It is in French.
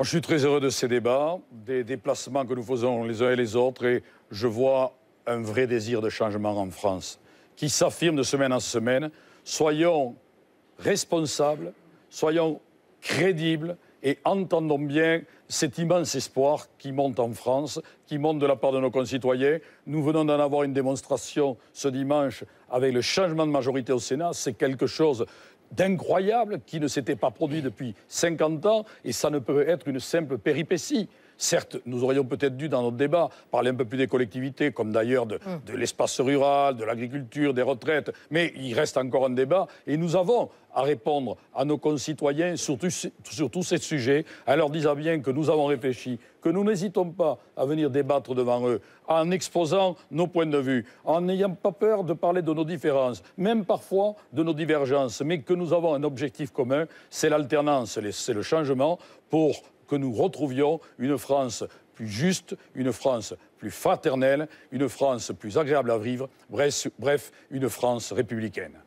Je suis très heureux de ces débats, des déplacements que nous faisons les uns et les autres, et je vois un vrai désir de changement en France, qui s'affirme de semaine en semaine. Soyons responsables, soyons crédibles et entendons bien cet immense espoir qui monte en France, qui monte de la part de nos concitoyens. Nous venons d'en avoir une démonstration ce dimanche avec le changement de majorité au Sénat. C'est quelque chose d'incroyable qui ne s'était pas produit depuis 50 ans, et ça ne peut être une simple péripétie. Certes, nous aurions peut-être dû, dans notre débat, parler un peu plus des collectivités, comme d'ailleurs mm. de, l'espace rural, de l'agriculture, des retraites, mais il reste encore un débat et nous avons à répondre à nos concitoyens sur, sur tous ces sujets, en leur disant bien que nous avons réfléchi, que nous n'hésitons pas à venir débattre devant eux, en exposant nos points de vue, en n'ayant pas peur de parler de nos différences, même parfois de nos divergences, mais que nous avons un objectif commun, c'est l'alternance, c'est le changement pour que nous retrouvions une France plus juste, une France plus fraternelle, une France plus agréable à vivre, bref, une France républicaine.